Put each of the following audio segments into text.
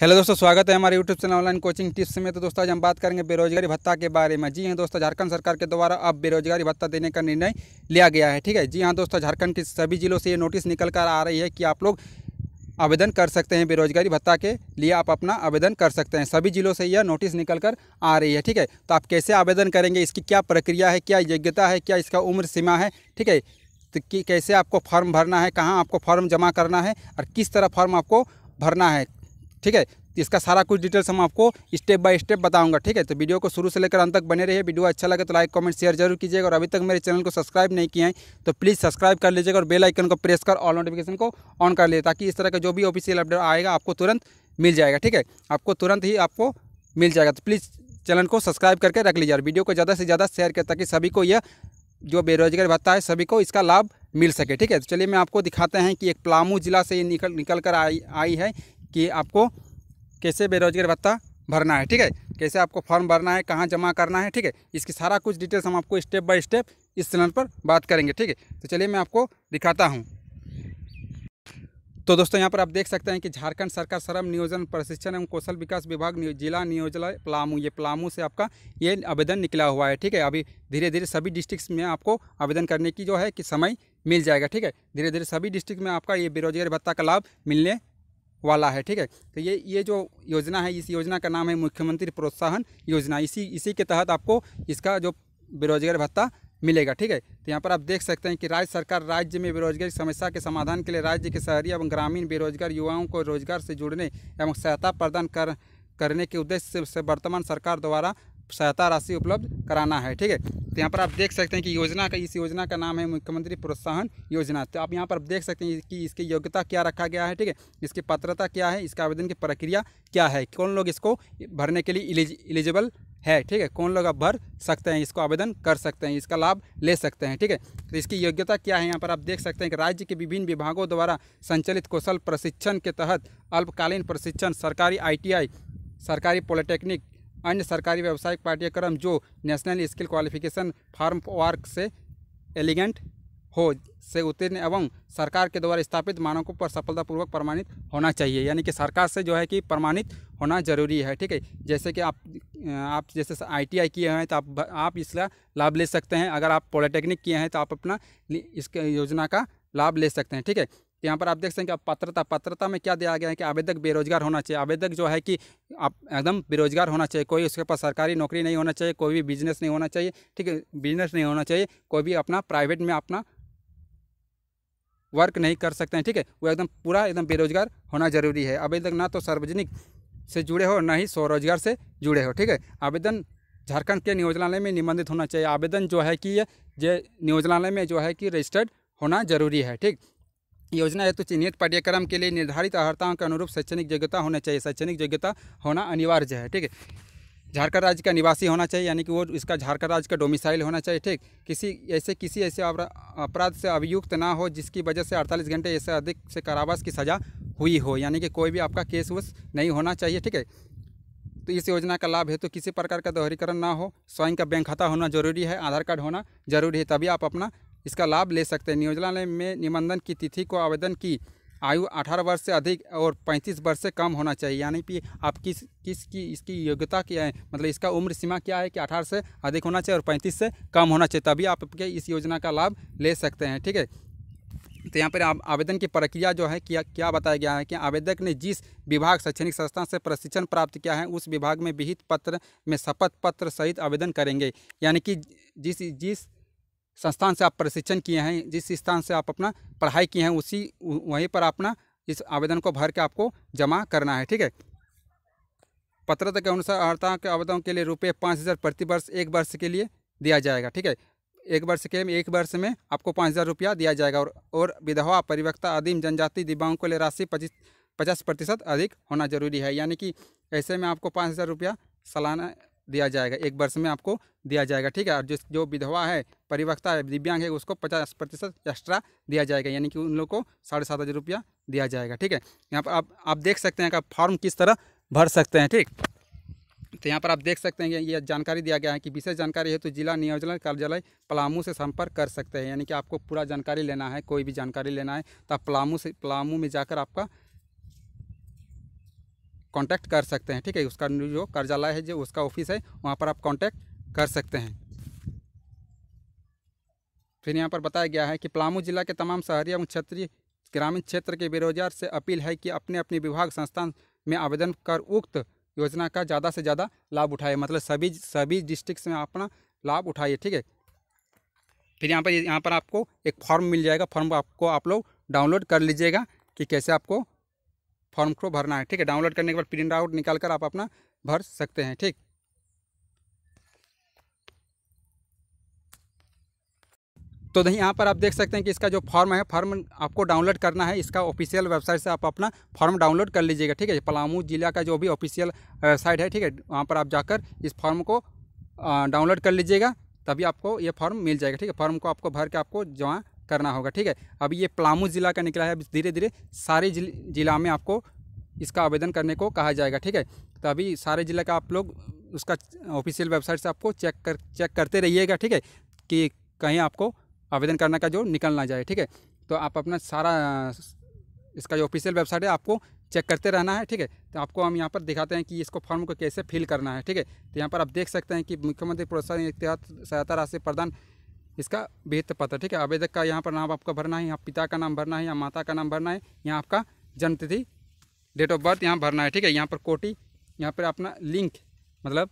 hello दोस्तों स्वागत है हमारे YouTube channel online coaching tips में तो दोस्तों आज हम बात करेंगे बेरोजगारी भत्ता के बारे में जी हाँ दोस्तों झारखंड सरकार के द्वारा अब बेरोजगारी भत्ता देने का निर्णय लिया गया है ठीक है जी हाँ दोस्तों झारखंड के सभी जिलों से ये नोटिस निकल कर आ रही है कि आप लोग आवेदन कर सकते हैं बेरोजगारी भत्ता के लिए आप अपना आवेदन कर सकते हैं सभी जिलों से यह नोटिस निकल कर आ रही है ठीक है तो आप कैसे आवेदन करेंगे इसकी क्या प्रक्रिया है क्या योग्यता है क्या इसका उम्र सीमा है ठीक है तो कि कैसे आपको फॉर्म भरना है कहाँ आपको फॉर्म जमा करना है और किस तरह फॉर्म आपको भरना है ठीक है तो इसका सारा कुछ डिटेल्स हम आपको स्टेप बाय स्टेप बताऊंगा ठीक है तो वीडियो को शुरू से लेकर अंत तक बने रहिए वीडियो अच्छा लगे तो लाइक कमेंट शेयर जरूर कीजिएगा और अभी तक मेरे चैनल को सब्सक्राइब नहीं किया है तो प्लीज़ सब्सक्राइब कर लीजिएगा और बेल आइकन को प्रेस कर ऑल नोटिफिकेशन को ऑन कर लीजिए ताकि इस तरह का जो भी ऑफिशियल अपडेट आएगा आपको तुरंत मिल जाएगा ठीक है आपको तुरंत ही आपको मिल जाएगा तो प्लीज़ चैनल को सब्सक्राइब करके रख लीजिए और वीडियो को ज़्यादा से ज़्यादा शेयर करें ताकि सभी को यह जो बेरोजगारी भत्ता है सभी को इसका लाभ मिल सके ठीक है तो चलिए मैं आपको दिखाते हैं कि एक पलामू ज़िला से ये निकल निकल कर आई आई है कि आपको कैसे बेरोजगार भत्ता भरना है ठीक है कैसे आपको फॉर्म भरना है कहाँ जमा करना है ठीक है इसकी सारा कुछ डिटेल्स हम आपको स्टेप बाय स्टेप इस चैनल पर बात करेंगे ठीक है तो चलिए मैं आपको दिखाता हूँ तो दोस्तों यहाँ पर आप देख सकते हैं कि झारखंड सरकार श्रम नियोजन प्रशिक्षण एवं कौशल विकास विभाग नियो, जिला नियोजन पलामू ये पलामू से आपका ये आवेदन निकला हुआ है ठीक है अभी धीरे धीरे सभी डिस्ट्रिक्ट्स में आपको आवेदन करने की जो है कि समय मिल जाएगा ठीक है धीरे धीरे सभी डिस्ट्रिक्ट में आपका ये बेरोजगारी भत्ता का लाभ मिलने वाला है ठीक है तो ये ये जो योजना है इस योजना का नाम है मुख्यमंत्री प्रोत्साहन योजना इसी इसी के तहत आपको इसका जो बेरोजगार भत्ता मिलेगा ठीक है तो यहाँ पर आप देख सकते हैं कि राज्य सरकार राज्य में बेरोजगारी समस्या के समाधान के लिए राज्य के शहरी एवं ग्रामीण बेरोजगार युवाओं को रोजगार से जुड़ने एवं सहायता प्रदान कर करने के उद्देश्य से वर्तमान सरकार द्वारा सहायता राशि उपलब्ध कराना है ठीक है तो यहाँ पर आप देख सकते हैं कि योजना का इस योजना का नाम है मुख्यमंत्री प्रोत्साहन योजना तो आप यहाँ पर देख सकते हैं कि इसकी योग्यता क्या रखा गया है ठीक है इसकी पात्रता क्या है इसका आवेदन की प्रक्रिया क्या है कौन लोग इसको भरने के लिए एलिजिबल है ठीक है कौन लोग आप भर सकते हैं इसको आवेदन कर सकते हैं इसका लाभ ले सकते हैं ठीक है तो इसकी योग्यता क्या है यहाँ पर आप देख सकते हैं कि राज्य के विभिन्न विभागों द्वारा संचालित कौशल प्रशिक्षण के तहत अल्पकालीन प्रशिक्षण सरकारी आईटीआई सरकारी पॉलिटेक्निक अन्य सरकारी व्यावसायिक पाठ्यक्रम जो national skill qualification framework से एलिगेंट हो से उत्तीर्ण एवं सरकार के द्वारा स्थापित मानकों पर सफलतापूर्वक प्रमाणित होना चाहिए यानी कि सरकार से जो है कि प्रमाणित होना जरूरी है ठीक है जैसे कि आप आप जैसे आईटीआई किए हैं तो आप आप इसका लाभ ले सकते हैं अगर आप पॉलिटेक्निक किए हैं तो आप अपना इस योजना का लाभ ले सकते हैं ठीक है तो यहाँ पर आप देख सकते हैं कि पात्रता पात्रता में क्या दिया गया है कि आवेदक बेरोजगार होना चाहिए आवेदक जो है कि आप एकदम बेरोजगार होना चाहिए कोई उसके पास सरकारी नौकरी नहीं होना चाहिए कोई भी बिजनेस नहीं होना चाहिए ठीक है बिजनेस नहीं होना चाहिए कोई भी अपना प्राइवेट में अपना वर्क नहीं कर सकते हैं ठीक है वो एकदम पूरा एकदम बेरोजगार होना जरूरी है आवेदक ना तो सार्वजनिक से जुड़े हो ना ही स्वरोजगार से जुड़े हो ठीक है आवेदन झारखंड के नियोजनालय में निबंधित होना चाहिए आवेदन जो है कि ये नियोजनालय में जो है कि रजिस्टर्ड होना जरूरी है ठीक योजना हेतु चिन्हित पाठ्यक्रम के लिए निर्धारित अर्हताओं के अनुरूप शैक्षणिक योग्यता होना चाहिए शैक्षणिक योग्यता होना अनिवार्य है ठीक है झारखंड राज्य का निवासी होना चाहिए यानी कि वो इसका झारखंड राज्य का डोमिसाइल होना चाहिए ठीक किसी ऐसे किसी ऐसे अपराध से अभियुक्त ना हो जिसकी वजह से 48 घंटे ऐसे अधिक से कारावास की सज़ा हुई हो यानी कि कोई भी आपका केस वस नहीं होना चाहिए ठीक है तो इस योजना का लाभ है तो किसी प्रकार का दोहरीकरण ना हो स्वयं का बैंक खाता होना जरूरी है आधार कार्ड होना जरूरी है तभी आप अपना इसका लाभ ले सकते हैं न्यूजीलैंड में निबंधन की तिथि को आवेदन की आयु 18 वर्ष से अधिक और 35 वर्ष से कम होना चाहिए यानी कि आप किस किस की इसकी योग्यता क्या है मतलब इसका उम्र सीमा क्या है कि 18 से अधिक होना चाहिए और 35 से कम होना चाहिए तभी आप इस योजना का लाभ ले सकते हैं ठीक है तो यहाँ पर आवेदन की प्रक्रिया जो है क्या क्या बताया गया है कि आवेदक ने जिस विभाग शैक्षणिक संस्था से प्रशिक्षण प्राप्त किया है उस विभाग में विहित पत्र में शपथ पत्र सहित आवेदन करेंगे यानी कि जिस जिस संस्थान से आप प्रशिक्षण किए हैं जिस स्थान से आप अपना पढ़ाई किए हैं उसी वहीं पर अपना इस आवेदन को भर के आपको जमा करना है ठीक है पत्र के अनुसार अर्हता के आवेदनों के लिए रुपये पाँच हज़ार प्रति वर्ष एक वर्ष के लिए दिया जाएगा ठीक है एक वर्ष के एक वर्ष में आपको पाँच हज़ार रुपया दिया जाएगा और और विधवा परिवक्ता आदिम जनजाति दिव्यांग के लिए राशि पच्चीस पचास प्रतिशत अधिक होना जरूरी है यानी कि ऐसे में आपको पाँच हज़ार रुपया सालाना दिया जाएगा एक वर्ष में आपको दिया जाएगा ठीक है और जिस जो विधवा है परिवक्ता है दिव्यांग है उसको पचास प्रतिशत एक्स्ट्रा दिया जाएगा यानी कि उन लोग को साढ़े सात हज़ार रुपया दिया जाएगा ठीक है यहाँ पर आप आप देख सकते हैं कि फॉर्म किस तरह भर सकते हैं ठीक तो यहाँ पर आप देख सकते हैं ये जानकारी दिया गया है कि विशेष जानकारी है तो जिला नियोजन कार्यालय पलामू से संपर्क कर सकते हैं यानी कि आपको पूरा जानकारी लेना है कोई भी जानकारी लेना है तो आप पलामू से पलामू में जाकर आपका कांटेक्ट कर सकते हैं ठीक है उसका जो कार्यालय है जो उसका ऑफिस है वहाँ पर आप कांटेक्ट कर सकते हैं फिर यहाँ पर बताया गया है कि पलामू जिला के तमाम शहरी एवं क्षेत्रीय ग्रामीण क्षेत्र के बेरोजगार से अपील है कि अपने अपने विभाग संस्थान में आवेदन कर उक्त योजना का ज़्यादा से ज़्यादा लाभ उठाए मतलब सभी सभी डिस्ट्रिक्ट में अपना लाभ उठाइए ठीक है फिर यहाँ पर यहाँ पर आपको एक फॉर्म मिल जाएगा फॉर्म आपको आप लोग डाउनलोड कर लीजिएगा कि कैसे आपको फॉर्म को भरना है ठीक है डाउनलोड करने के बाद प्रिंट आउट निकाल कर आप अपना भर सकते हैं ठीक तो नहीं यहाँ पर आप देख सकते हैं कि इसका जो फॉर्म है फॉर्म आपको डाउनलोड करना है इसका ऑफिशियल वेबसाइट से आप अपना फॉर्म डाउनलोड कर लीजिएगा ठीक है पलामू जिला का जो भी ऑफिशियल वेबसाइट है ठीक है वहाँ पर आप जाकर इस फॉर्म को डाउनलोड कर लीजिएगा तभी आपको ये फॉर्म मिल जाएगा ठीक है फॉर्म को आपको भर के आपको जमा करना होगा ठीक है अभी ये पलामू ज़िला का निकला है अब धीरे धीरे सारे ज़िला में आपको इसका आवेदन करने को कहा जाएगा ठीक है तो अभी सारे ज़िला का आप लोग उसका ऑफिशियल वेबसाइट से आपको चेक कर चेक करते रहिएगा ठीक है कि कहीं आपको आवेदन करने का जो निकल ना जाए ठीक है तो आप अपना सारा इसका जो ऑफिशियल वेबसाइट है आपको चेक करते रहना है ठीक है तो आपको हम यहाँ पर दिखाते हैं कि इसको फॉर्म को कैसे फिल करना है ठीक है तो यहाँ पर आप देख सकते हैं कि मुख्यमंत्री प्रोत्साहन सहायता राशि प्रदान इसका वित्त तो पत्र ठीक है आवेदक का यहाँ पर नाम आपका भरना है यहाँ पिता का नाम भरना है यहाँ माता का नाम भरना है यहाँ आपका जन्मतिथि डेट ऑफ बर्थ यहाँ भरना है ठीक है यहाँ पर कोटी यहाँ पर अपना लिंक मतलब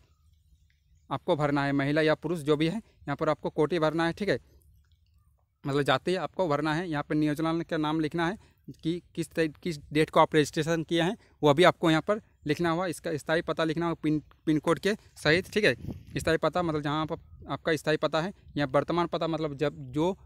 आपको भरना है महिला या पुरुष जो भी है यहाँ पर आपको कोटी भरना है ठीक है मतलब जाति आपको भरना है यहाँ पर नियोजन का नाम लिखना है कि किस तारीख किस डेट को आप रजिस्ट्रेशन किए हैं वह अभी आपको यहाँ पर लिखना हुआ इसका स्थायी पता लिखना हुआ पिन पिन कोड के सहित ठीक है स्थायी पता मतलब जहाँ आप, आपका स्थायी पता है या वर्तमान पता मतलब जब जो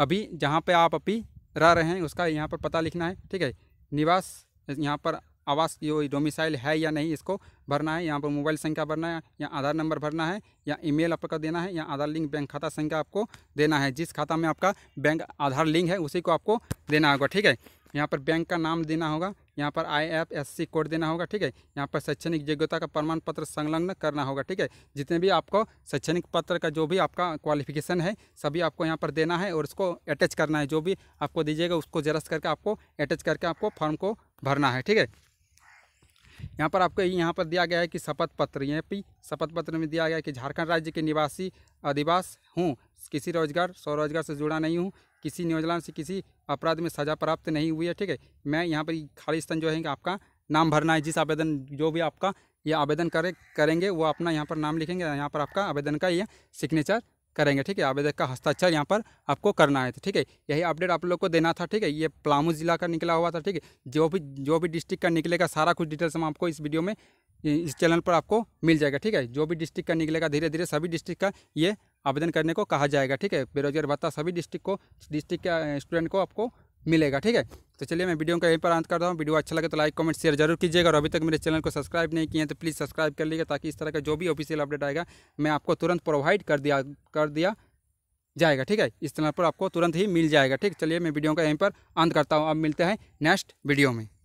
अभी जहाँ पर आप अभी रह रहे हैं उसका यहाँ पर पता लिखना है ठीक है निवास यहाँ पर आवास जो डोमिसाइल है या नहीं इसको भरना है यहाँ पर मोबाइल संख्या भरना है या आधार नंबर भरना है या ईमेल आपका देना है या आधार लिंक बैंक खाता संख्या आपको देना है जिस खाता में आपका बैंक आधार लिंक है उसी को आपको देना होगा ठीक है यहाँ पर बैंक का नाम देना होगा यहाँ पर I F S C code देना होगा ठीक है यहाँ पर शैक्षणिक योग्यता का प्रमाण पत्र संलग्न करना होगा ठीक है जितने भी आपको शैक्षणिक पत्र का जो भी आपका क्वालिफिकेशन है सभी आपको यहाँ पर देना है और उसको अटैच करना है जो भी आपको दीजिएगा उसको जेरस करके आपको अटैच करके आपको फॉर्म को भरना है ठीक है यहाँ पर आपको यहाँ पर दिया गया है कि शपथ पत्र यहाँ पी शपथ पत्र में दिया गया है कि झारखंड राज्य के निवासी अधिवास हूँ किसी रोजगार स्वरोजगार से जुड़ा नहीं हूँ किसी न्यूजीलैंड से किसी अपराध में सजा प्राप्त नहीं हुई है ठीक है मैं यहाँ पर स्थान जो है आपका नाम भरना है जिस आवेदन जो भी आपका ये आवेदन करे करेंगे वो अपना यहाँ पर नाम लिखेंगे यहाँ पर आपका आवेदन का ये सिग्नेचर करेंगे ठीक है आवेदक का हस्ताक्षर यहाँ पर आपको करना है ठीक है यही अपडेट आप लोग को देना था ठीक है ये पलामू जिला का निकला हुआ था ठीक है जो भी जो भी डिस्ट्रिक्ट का निकलेगा सारा कुछ डिटेल्स हम आपको इस वीडियो में इस चैनल पर आपको मिल जाएगा ठीक है जो भी डिस्ट्रिक्ट का निकलेगा धीरे धीरे सभी डिस्ट्रिक्ट का ये आवेदन करने को कहा जाएगा ठीक है बेरोजगार भत्ता सभी डिस्ट्रिक्ट को डिस्ट्रिक्ट के स्टूडेंट को आपको मिलेगा ठीक है तो चलिए मैं वीडियो का यहीं पर अंत करता हूँ वीडियो अच्छा लगे तो लाइक कमेंट शेयर जरूर कीजिएगा और अभी तक मेरे चैनल को सब्सक्राइब नहीं किए हैं तो प्लीज़ सब्सक्राइब कर लीजिएगा ताकि इस तरह का जो भी ऑफिशियल अपडेट आएगा मैं आपको तुरंत प्रोवाइड कर दिया कर दिया जाएगा ठीक है इस चैनल पर आपको तुरंत ही मिल जाएगा ठीक चलिए मैं वीडियो का यहीं पर अंत करता हूँ अब मिलते हैं नेक्स्ट वीडियो में